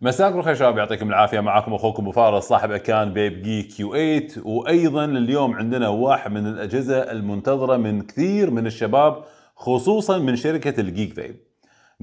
مساكم الخير شباب يعطيكم العافيه معاكم اخوكم ابو فارس صاحب اكان بيب جي كيو 8 وايضا اليوم عندنا واحد من الاجهزه المنتظره من كثير من الشباب خصوصا من شركه الجيك فيب.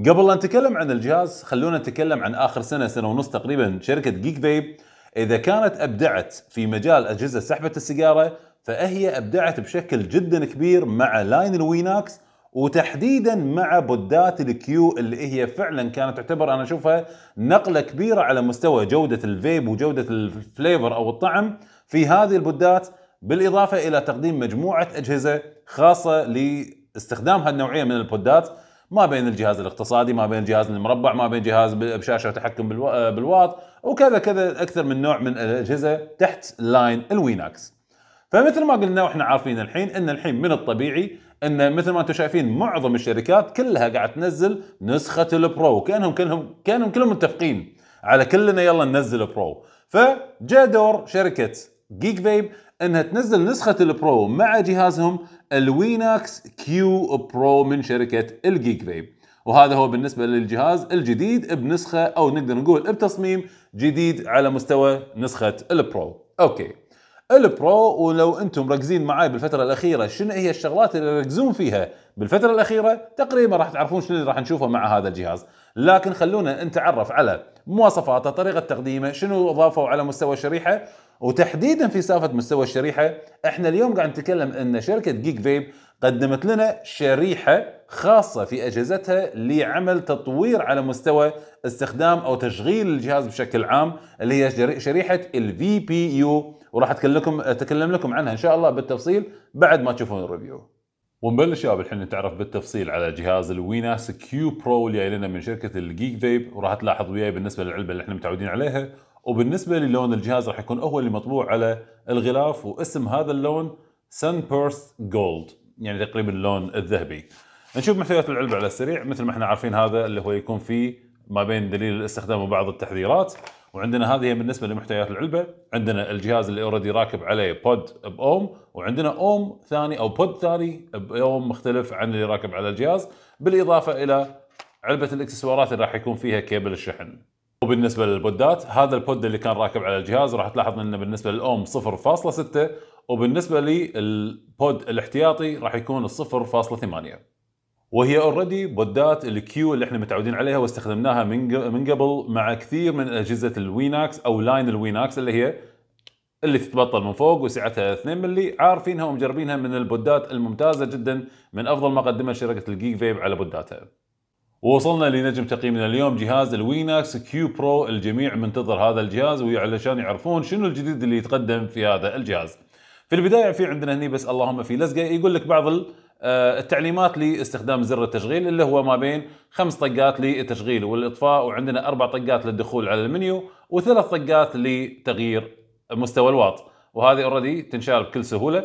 قبل لا نتكلم عن الجهاز خلونا نتكلم عن اخر سنه سنه ونص تقريبا شركه جيك فيب اذا كانت ابدعت في مجال اجهزه سحبه السيجاره فهي ابدعت بشكل جدا كبير مع لاين الويناكس وتحديدا مع بودات الكيو اللي هي فعلا كانت تعتبر انا اشوفها نقله كبيره على مستوى جوده الفيب وجوده الفليفر او الطعم في هذه البودات بالاضافه الى تقديم مجموعه اجهزه خاصه لاستخدام هالنوعيه من البودات ما بين الجهاز الاقتصادي ما بين الجهاز المربع ما بين جهاز بشاشه تحكم آه، بالواط وكذا كذا اكثر من نوع من الاجهزه تحت لاين الويناكس فمثل ما قلنا واحنا عارفين الحين ان الحين من الطبيعي ان مثل ما انتم شايفين معظم الشركات كلها قاعد تنزل نسخه البرو كانهم كلهم كانهم كلهم متفقين على كلنا يلا ننزل برو فجاء دور شركه جيك فيب انها تنزل نسخه البرو مع جهازهم الويناكس كيو برو من شركه الجيك فيب وهذا هو بالنسبه للجهاز الجديد بنسخه او نقدر نقول بتصميم جديد على مستوى نسخه البرو اوكي البرو ولو انتم مركزين معاي بالفتره الاخيره شنو هي الشغلات اللي ركزون فيها بالفتره الاخيره تقريبا راح تعرفون شنو اللي راح نشوفه مع هذا الجهاز لكن خلونا نتعرف على مواصفاته طريقه تقديمه شنو اضافوا على مستوى الشريحه وتحديدا في سافة مستوى الشريحه احنا اليوم قاعد نتكلم ان شركه جيك فيب قدمت لنا شريحة خاصة في أجهزتها لعمل تطوير على مستوى استخدام أو تشغيل الجهاز بشكل عام اللي هي شريحة الـ VPU وراح أتكلم لكم أتكلم لكم عنها إن شاء الله بالتفصيل بعد ما تشوفون الريفيو ونبلش يا الحين نتعرف بالتفصيل على جهاز الويناس كيو برو اللي جاي لنا من شركه الجيك فيب وراح تلاحظ وياي بالنسبه للعلبه اللي احنا متعودين عليها وبالنسبه للون الجهاز راح يكون هو اللي مطبوع على الغلاف واسم هذا اللون سن بيرس جولد يعني تقريبا اللون الذهبي نشوف محتويات العلبه على السريع مثل ما احنا عارفين هذا اللي هو يكون فيه ما بين دليل الاستخدام وبعض التحذيرات وعندنا هذه بالنسبه لمحتويات العلبه عندنا الجهاز اللي اوريدي راكب عليه بود باوم وعندنا اوم ثاني او بود ثاني باوم مختلف عن اللي راكب على الجهاز بالاضافه الى علبه الاكسسوارات اللي راح يكون فيها كيبل الشحن وبالنسبه للبودات هذا البود اللي كان راكب على الجهاز راح تلاحظ انه بالنسبه للاوم 0.6 وبالنسبه للبود الاحتياطي راح يكون 0.8 وهي اوريدي بودات الكيو اللي احنا متعودين عليها واستخدمناها من من قبل مع كثير من اجهزه الويناكس او لاين الويناكس اللي هي اللي تتبطل من فوق وسعتها 2 ملي عارفينها ومجربينها من البودات الممتازه جدا من افضل ما قدمها شركه الجيك فيب على بوداتها. ووصلنا لنجم تقييمنا اليوم جهاز الويناكس كيو برو الجميع منتظر هذا الجهاز وعلشان يعرفون شنو الجديد اللي يتقدم في هذا الجهاز في البدايه في عندنا هني بس اللهم في لزقه يقول لك بعض آه، التعليمات لاستخدام زر التشغيل اللي هو ما بين خمس طقات للتشغيل والاطفاء وعندنا اربع طقات للدخول على المنيو وثلاث طقات لتغيير مستوى الواط وهذه اوريدي تنشال بكل سهوله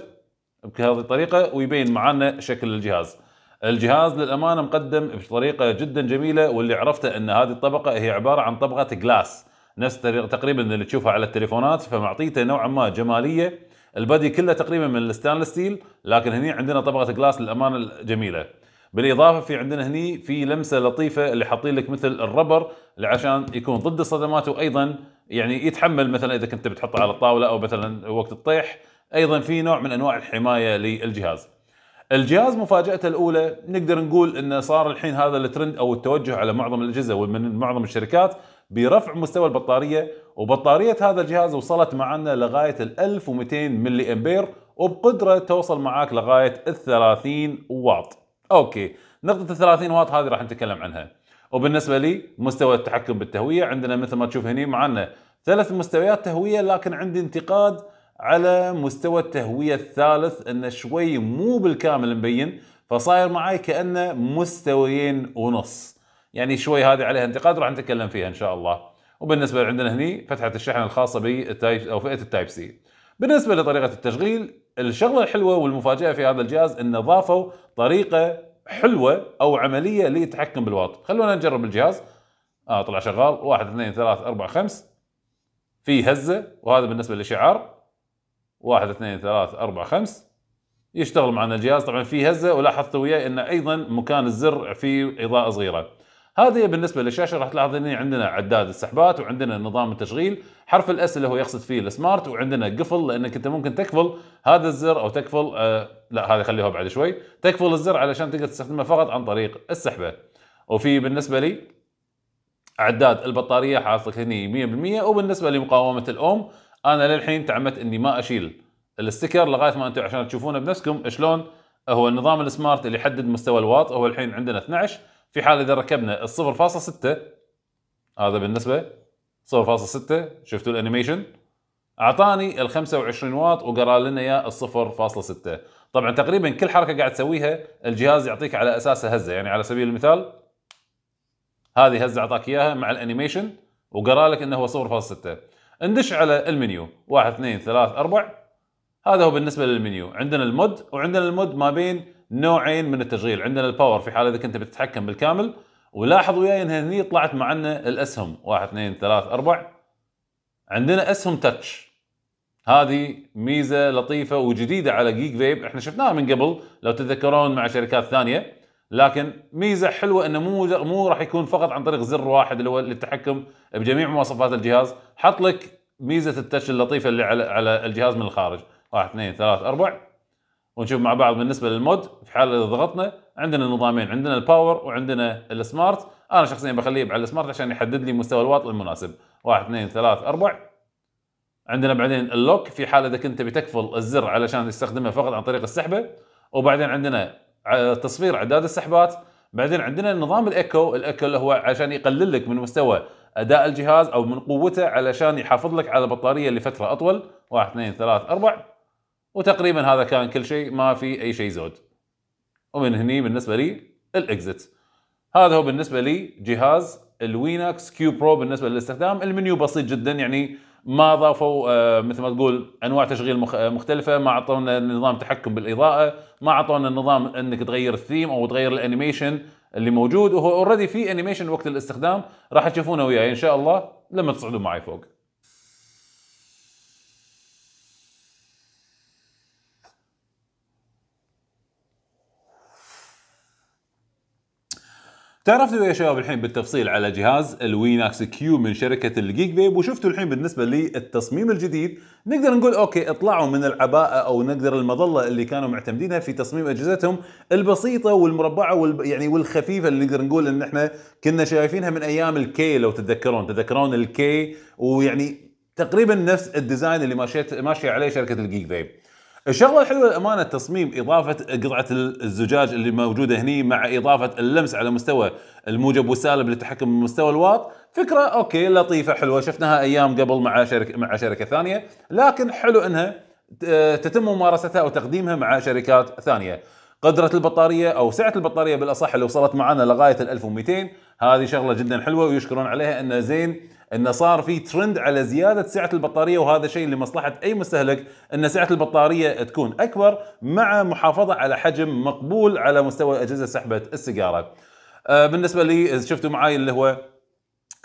بهذه الطريقه ويبين معنا شكل الجهاز. الجهاز للامانه مقدم بطريقه جدا جميله واللي عرفته ان هذه الطبقه هي عباره عن طبقه جلاس نفس تقريبا اللي تشوفها على التليفونات فمعطيته نوعا ما جماليه البادي كله تقريبا من الستانلس ستيل لكن هني عندنا طبقه جلاس للامانه جميله بالاضافه في عندنا هني في لمسه لطيفه اللي حاطين لك مثل الربر عشان يكون ضد الصدمات وايضا يعني يتحمل مثلا اذا كنت بتحطه على الطاوله او مثلا وقت الطيح ايضا في نوع من انواع الحمايه للجهاز. الجهاز مفاجاته الاولى نقدر نقول انه صار الحين هذا الترند او التوجه على معظم الاجهزه ومن معظم الشركات برفع مستوى البطارية وبطارية هذا الجهاز وصلت معنا لغاية ال 1200 ملي أمبير وبقدرة توصل معاك لغاية ال 30 واط أوكي نقطة ال 30 واط هذه راح نتكلم عنها وبالنسبة لي مستوى التحكم بالتهوية عندنا مثل ما تشوف هنا معنا ثلاث مستويات تهوية لكن عندي انتقاد على مستوى التهوية الثالث انه شوي مو بالكامل مبين فصاير معي كأنه مستويين ونص يعني شوي هذه عليها انتقاد راح نتكلم فيها ان شاء الله وبالنسبه لعندنا هني فتحه الشحن الخاصه بالتايب او فئه التايب سي بالنسبه لطريقه التشغيل الشغله الحلوه والمفاجاه في هذا الجهاز ان ضافوا طريقه حلوه او عمليه للتحكم بالواط خلونا نجرب الجهاز اه طلع شغال 1 2 3 4 5 في هزه وهذا بالنسبه للشعار 1 2 3 4 5 يشتغل معنا الجهاز طبعا في هزه ولاحظتوا وياي انه ايضا مكان الزر فيه اضاءه صغيره هذه بالنسبه للشاشه راح تلاحظ ان عندنا عداد السحبات وعندنا نظام التشغيل حرف الاس اللي هو يقصد فيه السمارت وعندنا قفل لانك انت ممكن تقفل هذا الزر او تقفل آه لا هذا خليها بعد شوي تقفل الزر علشان تقدر تستخدمه فقط عن طريق السحبه وفي بالنسبه لي اعداد البطاريه حاطط هنا 100% وبالنسبه لمقاومه الاوم انا للحين تعمدت اني ما اشيل الاستيكر لغايه ما انتم عشان تشوفونه بنفسكم شلون هو النظام السمارت اللي يحدد مستوى الواط هو الحين عندنا 12 في حال اذا ركبنا 0.6 هذا بالنسبه 0.6 شفتوا الانيميشن اعطاني ال 25 واط وقرا لنا اياه 0.6 طبعا تقريبا كل حركه قاعد تسويها الجهاز يعطيك على اساسها هزه يعني على سبيل المثال هذه هزه اعطاك اياها مع الانيميشن وقرا لك انه هو 0.6 ندش على المنيو 1 2 3 4 هذا هو بالنسبه للمنيو عندنا المود وعندنا المود ما بين نوعين من التشغيل عندنا الباور في حال اذا كنت بتتحكم بالكامل ولاحظ وياي ان هني طلعت معنا الاسهم واحد اثنين ثلاث اربع عندنا اسهم تاتش هذه ميزه لطيفه وجديده على جيك فيب احنا شفناها من قبل لو تتذكرون مع شركات ثانيه لكن ميزه حلوه انه مو مو راح يكون فقط عن طريق زر واحد اللي هو للتحكم بجميع مواصفات الجهاز حط لك ميزه التاتش اللطيفه اللي على على الجهاز من الخارج واحد اثنين ثلاث اربع ونشوف مع بعض بالنسبه للمود في حال اذا ضغطنا عندنا نظامين عندنا الباور وعندنا السمارت انا شخصيا بخليه على السمارت عشان يحدد لي مستوى الواط المناسب 1 2 3 4 عندنا بعدين اللوك في حال اذا كنت تبي تقفل الزر علشان تستخدمه فقط عن طريق السحبه وبعدين عندنا تصفير عداد السحبات بعدين عندنا نظام الايكو الايكو اللي هو عشان يقلل لك من مستوى اداء الجهاز او من قوته علشان يحافظ لك على البطاريه لفتره اطول 1 2 3 4 وتقريبا هذا كان كل شيء ما في اي شيء زود ومن هني بالنسبه لي الاكزت هذا هو بالنسبه لي جهاز الويناكس كيو برو بالنسبه للاستخدام المنيو بسيط جدا يعني ما ضافوا آه، مثل ما تقول انواع تشغيل آه، مختلفه ما اعطونا نظام تحكم بالاضاءه ما اعطونا نظام انك تغير الثيم او تغير الانيميشن اللي موجود وهو اوريدي في انيميشن وقت الاستخدام راح تشوفونه وياي ان شاء الله لما تصعدوا معي فوق تعرفتوا يا شباب الحين بالتفصيل على جهاز الويناكس كيو من شركه الجيك بيب وشفتوا الحين بالنسبه للتصميم الجديد نقدر نقول اوكي اطلعوا من العباءه او نقدر المظله اللي كانوا معتمدينها في تصميم اجهزتهم البسيطه والمربعه وال يعني والخفيفه اللي نقدر نقول ان احنا كنا شايفينها من ايام الكي لو تتذكرون تتذكرون الكي ويعني تقريبا نفس الديزاين اللي ماشيه ماشيه عليه شركه الجيك بيب الشغله الحلوه الامانه تصميم اضافه قطعه الزجاج اللي موجوده هني مع اضافه اللمس على مستوى الموجب والسالب للتحكم بمستوى الواط فكره اوكي لطيفه حلوه شفناها ايام قبل مع شركه مع شركه ثانيه لكن حلو انها تتم ممارستها او تقديمها مع شركات ثانيه قدرة البطارية أو سعة البطارية بالأصح اللي وصلت معنا لغاية ال 1200 هذه شغلة جدا حلوة ويشكرون عليها أنه زين انه صار في ترند على زياده سعه البطاريه وهذا شيء لمصلحه اي مستهلك ان سعه البطاريه تكون اكبر مع محافظه على حجم مقبول على مستوى اجهزه سحبه السيجاره. آه، بالنسبه لي شفتوا معاي اللي هو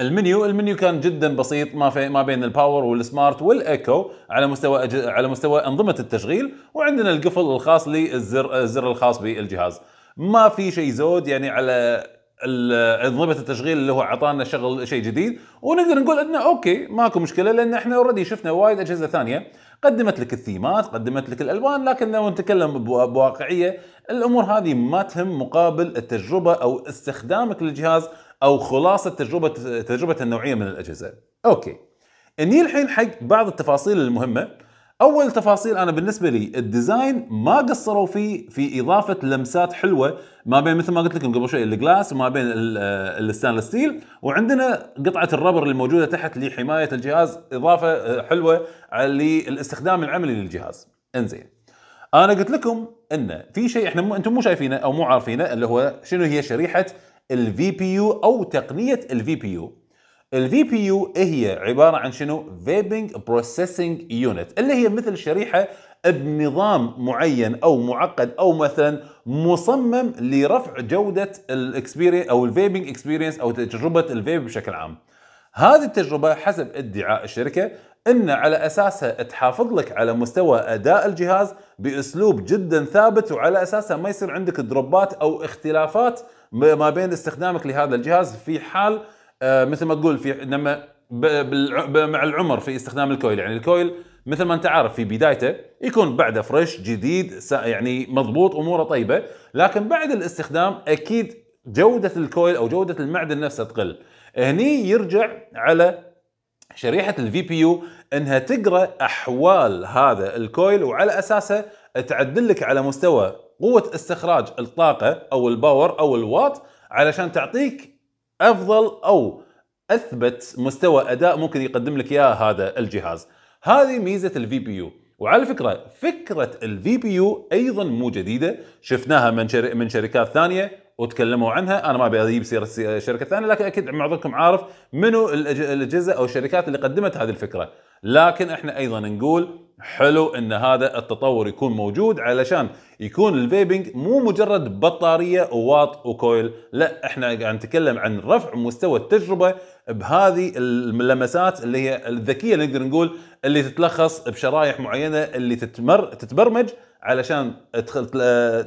المنيو المنيو كان جدا بسيط ما في ما بين الباور والسمارت والايكو على مستوى أج... على مستوى انظمه التشغيل وعندنا القفل الخاص للزر الزر الخاص بالجهاز ما في شيء زود يعني على انظمه التشغيل اللي هو اعطانا شغل شيء جديد ونقدر نقول انه اوكي ماكو مشكله لان احنا اوريدي شفنا وايد اجهزه ثانيه قدمت لك الثيمات قدمت لك الالوان لكن لو نتكلم بواقعيه الامور هذه ما تهم مقابل التجربه او استخدامك للجهاز او خلاصه تجربه تجربه النوعيه من الاجهزه اوكي اني الحين حق بعض التفاصيل المهمه اول تفاصيل انا بالنسبه لي الديزاين ما قصروا فيه في اضافه لمسات حلوه ما بين مثل ما قلت لكم قبل شوي الجلاس وما بين الستانلس ستيل وعندنا قطعه الربر الموجوده تحت لحمايه الجهاز اضافه آه، حلوه للاستخدام العملي للجهاز انزين انا قلت لكم ان في شيء احنا م... انتم مو شايفينه او مو عارفينه اللي هو شنو هي شريحه الفي بي يو او تقنيه الفي بي يو الفي بي يو هي عباره عن شنو؟ فيبنج بروسيسنج يونت اللي هي مثل شريحه بنظام معين او معقد او مثلا مصمم لرفع جوده الاكسبيرينس او الفيبنج اكسبيرينس او تجربه الفيب بشكل عام. هذه التجربه حسب ادعاء الشركه ان على اساسها تحافظ لك على مستوى اداء الجهاز باسلوب جدا ثابت وعلى اساسها ما يصير عندك دروبات او اختلافات ما بين استخدامك لهذا الجهاز في حال آه، مثل ما تقول في لما مع العمر في استخدام الكويل يعني الكويل مثل ما انت عارف في بدايته يكون بعده فريش جديد يعني مضبوط اموره طيبه لكن بعد الاستخدام اكيد جوده الكويل او جوده المعدن نفسه تقل هني يرجع على شريحه الفي بي يو انها تقرا احوال هذا الكويل وعلى اساسه تعدل لك على مستوى قوه استخراج الطاقه او الباور او الوات علشان تعطيك افضل او اثبت مستوى اداء ممكن يقدم لك اياه هذا الجهاز هذه ميزه الفي بي يو وعلى فكره فكره الفي بي يو ايضا مو جديده شفناها من من شركات ثانيه وتكلموا عنها انا ما ابي اجيب سيره شركه ثانيه لكن اكيد معظمكم عارف منو الاجهزه او الشركات اللي قدمت هذه الفكره لكن احنا ايضا نقول حلو ان هذا التطور يكون موجود علشان يكون الفيبنج مو مجرد بطاريه وواط وكويل لا احنا قاعد نتكلم عن رفع مستوى التجربه بهذه اللمسات اللي هي الذكيه اللي نقدر نقول اللي تتلخص بشرايح معينه اللي تتمر تتبرمج علشان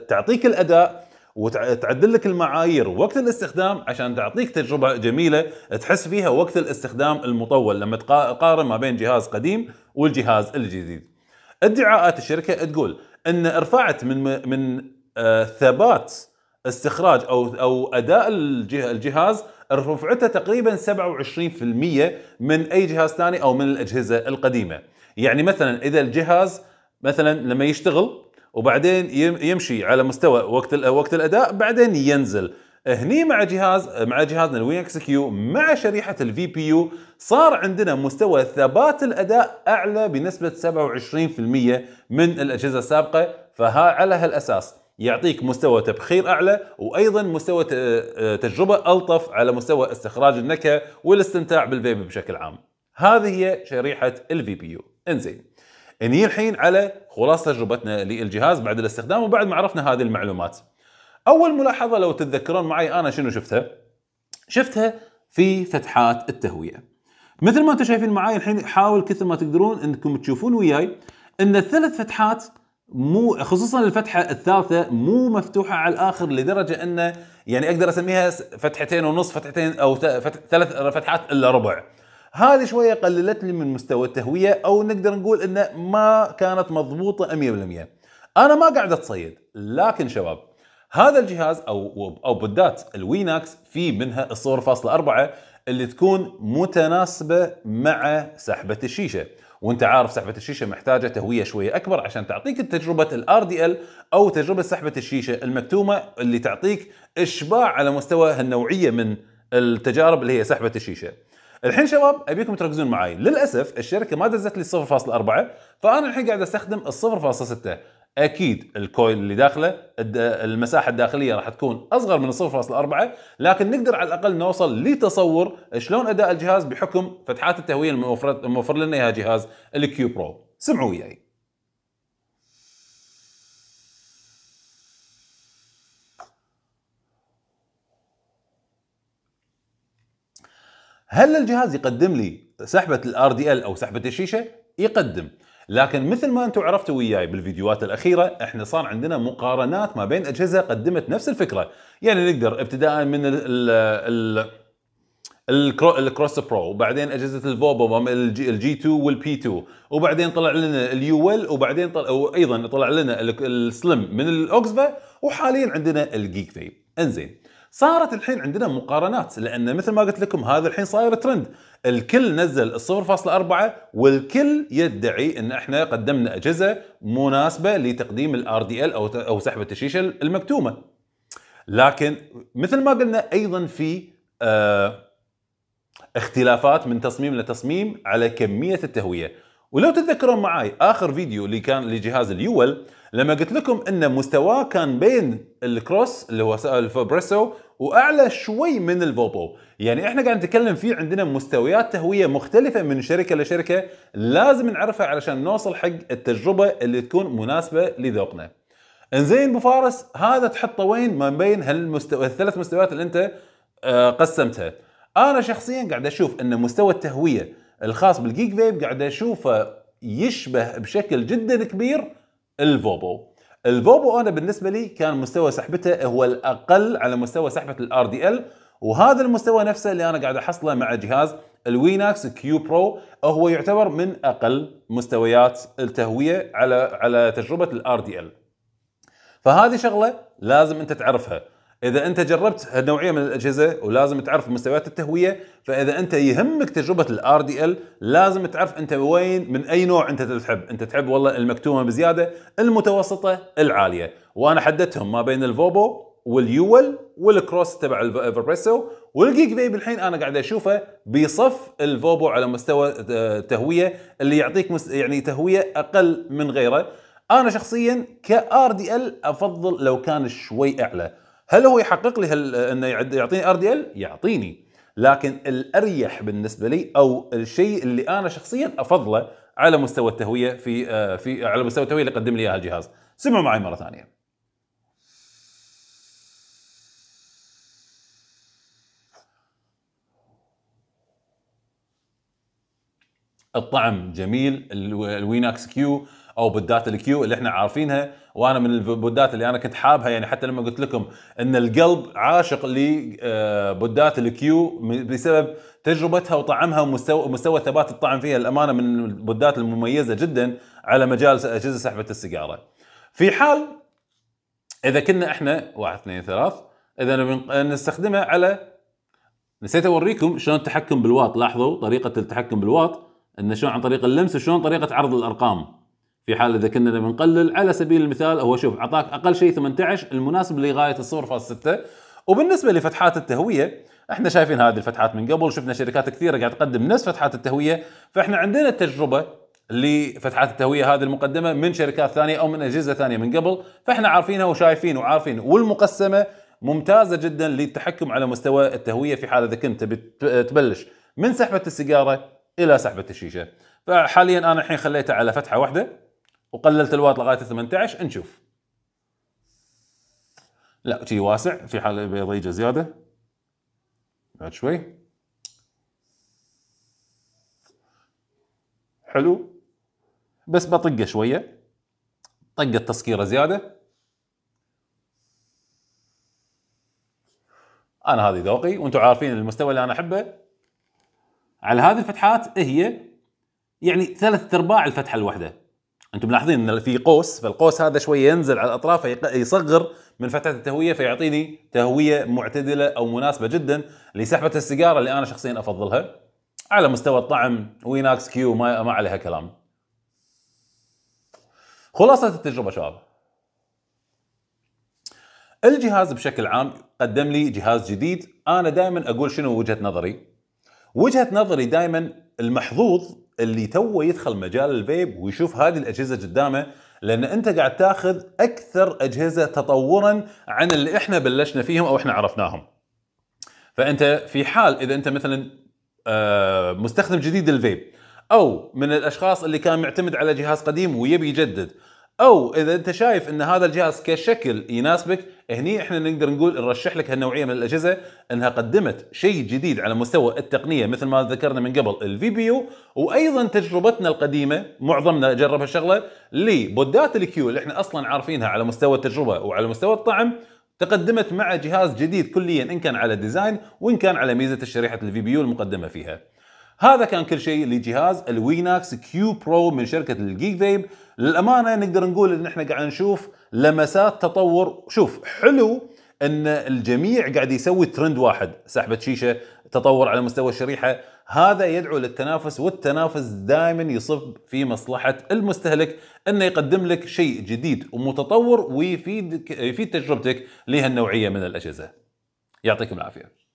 تعطيك الاداء وتعدل لك المعايير وقت الاستخدام عشان تعطيك تجربه جميله تحس فيها وقت الاستخدام المطول لما تقارن ما بين جهاز قديم والجهاز الجديد. ادعاءات الشركه تقول ان ارفعت من من آه، ثبات استخراج او او اداء الجهاز رفعته تقريبا 27% من اي جهاز ثاني او من الاجهزه القديمه. يعني مثلا اذا الجهاز مثلا لما يشتغل وبعدين يمشي على مستوى وقت وقت الاداء بعدين ينزل هني مع جهاز مع جهازنا الوين اكس كيو مع شريحه الفي بي يو صار عندنا مستوى ثبات الاداء اعلى بنسبه 27% من الاجهزه السابقه فها على هالاساس يعطيك مستوى تبخير اعلى وايضا مستوى آه، تجربه الطف على مستوى استخراج النكهه والاستمتاع بالفيب بشكل عام. هذه هي شريحه الفي بي يو. انزين. هني الحين على خلاصه تجربتنا للجهاز بعد الاستخدام وبعد ما عرفنا هذه المعلومات اول ملاحظه لو تتذكرون معي انا شنو شفتها شفتها في فتحات التهويه مثل ما انتم شايفين معي الحين حاول كثر ما تقدرون انكم تشوفون وياي ان الثلاث فتحات مو خصوصا الفتحه الثالثه مو مفتوحه على الاخر لدرجه انه يعني اقدر اسميها فتحتين ونص فتحتين او ثلاث فتحات الا ربع هذه شويه قللت لي من مستوى التهويه او نقدر نقول انه ما كانت مضبوطه 100% انا ما قاعد اتصيد لكن شباب هذا الجهاز او او بالذات الويناكس في منها الصور فاصلة أربعة اللي تكون متناسبه مع سحبه الشيشه وانت عارف سحبه الشيشه محتاجه تهويه شويه اكبر عشان تعطيك تجربه الار دي ال او تجربه سحبه الشيشه المكتومه اللي تعطيك اشباع على مستوى هالنوعيه من التجارب اللي هي سحبه الشيشه الحين شباب ابيكم تركزون معي للاسف الشركه ما دزت لي 0.4 فانا الحين قاعد استخدم ال 0.6 اكيد الكويل اللي داخله المساحه الداخليه راح تكون اصغر من 0.4 لكن نقدر على الاقل نوصل لتصور شلون اداء الجهاز بحكم فتحات التهويه الموفر لنا اياها جهاز الكيو برو سمعوا وياي هل الجهاز يقدم لي سحبه الار دي ال او سحبه الشيشه؟ يقدم لكن مثل ما انتم عرفتوا وياي بالفيديوهات الاخيره احنا صار عندنا مقارنات ما بين اجهزه قدمت نفس الفكره يعني نقدر ابتداء من ال ال الكرو الكروس برو وبعدين اجهزه الفوبو الجي 2 والبي 2 وبعدين طلع لنا اليو ال وبعدين طلع وايضا طلع لنا السلم من الاوكسفا وحاليا عندنا الجيك فيب انزين صارت الحين عندنا مقارنات لان مثل ما قلت لكم هذا الحين صاير ترند الكل نزل 0.4 والكل يدعي ان احنا قدمنا اجهزه مناسبه لتقديم الار دي ال او او سحب التشيش المكتومه لكن مثل ما قلنا ايضا في آه اختلافات من تصميم لتصميم على كميه التهويه ولو تتذكرون معي اخر فيديو اللي كان لجهاز اليول لما قلت لكم ان مستواه كان بين الكروس اللي هو الفابريسو واعلى شوي من الفوبو يعني احنا قاعد نتكلم فيه عندنا مستويات تهويه مختلفه من شركه لشركه لازم نعرفها علشان نوصل حق التجربه اللي تكون مناسبه لذوقنا انزين ابو فارس هذا تحطه وين ما بين هالمستوى الثلاث مستويات اللي انت آه، قسمتها انا شخصيا قاعد اشوف ان مستوى التهويه الخاص بالجيك فيب قاعد اشوفه يشبه بشكل جدا كبير الفوبو الفوبو انا بالنسبه لي كان مستوى سحبته هو الاقل على مستوى سحبه الار دي ال وهذا المستوى نفسه اللي انا قاعد احصله مع جهاز الويناكس كيو برو هو يعتبر من اقل مستويات التهويه على على تجربه الار دي ال فهذه شغله لازم انت تعرفها اذا انت جربت هالنوعيه من الاجهزه ولازم تعرف مستويات التهويه فاذا انت يهمك تجربه الار دي ال لازم تعرف انت وين من اي نوع انت تحب انت تحب والله المكتومه بزياده المتوسطه العاليه وانا حددتهم ما بين الفوبو واليول والكروس تبع الفربريسو والجيك فيب الحين انا قاعد اشوفه بصف الفوبو على مستوى تهويه اللي يعطيك يعني تهويه اقل من غيره انا شخصيا كار دي ال افضل لو كان شوي اعلى هل هو يحقق لي هل انه يعطيني ار دي ال؟ يعطيني لكن الاريح بالنسبه لي او الشيء اللي انا شخصيا افضله على مستوى التهويه في آه، في على مستوى التهويه اللي قدم لي اياها الجهاز. سمعوا معي مره ثانيه. الطعم جميل الويناكس كيو او بالذات الكيو اللي احنا عارفينها وانا من البودات اللي انا كنت حابها يعني حتى لما قلت لكم ان القلب عاشق لبودات آه، الكيو بسبب تجربتها وطعمها ومستوى ثبات الطعم فيها الامانه من البودات المميزه جدا على مجال اجهزه سحبه السيجاره. في حال اذا كنا احنا واحد اثنين ثلاث اذا نستخدمها على نسيت اوريكم شلون التحكم بالواط لاحظوا طريقه التحكم بالواط انه شلون عن طريق اللمس وشلون طريقه عرض الارقام في حال اذا كنا بنقلل على سبيل المثال هو شوف اعطاك اقل شيء 18 المناسب لغايه الصفر 0.6 وبالنسبه لفتحات التهويه احنا شايفين هذه الفتحات من قبل شفنا شركات كثيره قاعد تقدم نفس فتحات التهويه فاحنا عندنا التجربه لفتحات التهويه هذه المقدمه من شركات ثانيه او من اجهزه ثانيه من قبل فاحنا عارفينها وشايفين وعارفين والمقسمه ممتازه جدا للتحكم على مستوى التهويه في حال اذا كنت تبلش من سحبه السيجاره الى سحبه الشيشه فحاليا انا الحين خليته على فتحه واحده وقللت الواط لغايه 18 نشوف لا شي واسع في حال بيضيجه زياده بعد شوي حلو بس بطقه شويه طقه تسكيره زياده انا هذه ذوقي وانتم عارفين المستوى اللي انا احبه على هذه الفتحات هي يعني ثلاث ارباع الفتحه الواحده انتم ملاحظين ان في قوس فالقوس هذا شويه ينزل على الاطراف يصغر من فتحه التهويه فيعطيني تهويه معتدله او مناسبه جدا لسحبه السيجاره اللي انا شخصيا افضلها على مستوى الطعم ويناكس كيو ما, ما عليها كلام خلاصه التجربه شباب الجهاز بشكل عام قدم لي جهاز جديد انا دائما اقول شنو وجهه نظري وجهه نظري دائما المحظوظ اللي توه يدخل مجال الفيب ويشوف هذه الاجهزه قدامه لان انت قاعد تاخذ اكثر اجهزه تطورا عن اللي احنا بلشنا فيهم او احنا عرفناهم. فانت في حال اذا انت مثلا آه، مستخدم جديد للفيب او من الاشخاص اللي كان معتمد على جهاز قديم ويبي يجدد او اذا انت شايف ان هذا الجهاز كشكل يناسبك هني احنا نقدر نقول نرشح لك هالنوعيه من الاجهزه انها قدمت شيء جديد على مستوى التقنيه مثل ما ذكرنا من قبل الفي بي يو وايضا تجربتنا القديمه معظمنا جرب هالشغله لبودات الكيو اللي احنا اصلا عارفينها على مستوى التجربه وعلى مستوى الطعم تقدمت مع جهاز جديد كليا ان كان على الديزاين وان كان على ميزه شريحه الفي بي يو المقدمه فيها. هذا كان كل شيء لجهاز الويناكس كيو برو من شركه الجيك فيب للامانه نقدر نقول ان احنا قاعد نشوف لمسات تطور شوف حلو ان الجميع قاعد يسوي ترند واحد سحبه شيشه تطور على مستوى الشريحه هذا يدعو للتنافس والتنافس دائما يصب في مصلحه المستهلك انه يقدم لك شيء جديد ومتطور ويفيد يفيد تجربتك لهالنوعيه من الاجهزه يعطيكم العافيه